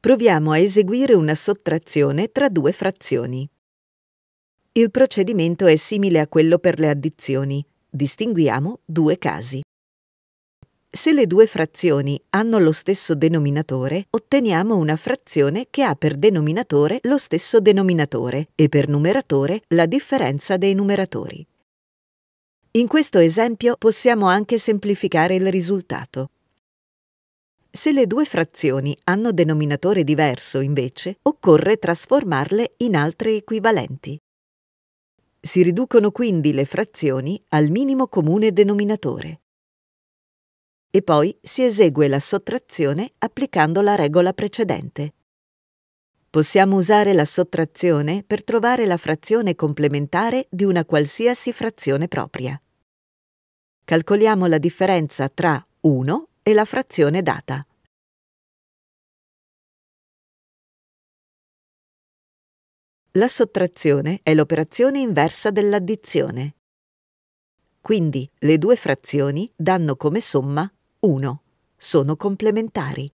proviamo a eseguire una sottrazione tra due frazioni. Il procedimento è simile a quello per le addizioni. Distinguiamo due casi. Se le due frazioni hanno lo stesso denominatore, otteniamo una frazione che ha per denominatore lo stesso denominatore e per numeratore la differenza dei numeratori. In questo esempio possiamo anche semplificare il risultato. Se le due frazioni hanno denominatore diverso, invece, occorre trasformarle in altre equivalenti. Si riducono quindi le frazioni al minimo comune denominatore. E poi si esegue la sottrazione applicando la regola precedente. Possiamo usare la sottrazione per trovare la frazione complementare di una qualsiasi frazione propria. Calcoliamo la differenza tra 1 e la frazione data. La sottrazione è l'operazione inversa dell'addizione. Quindi le due frazioni danno come somma 1. Sono complementari.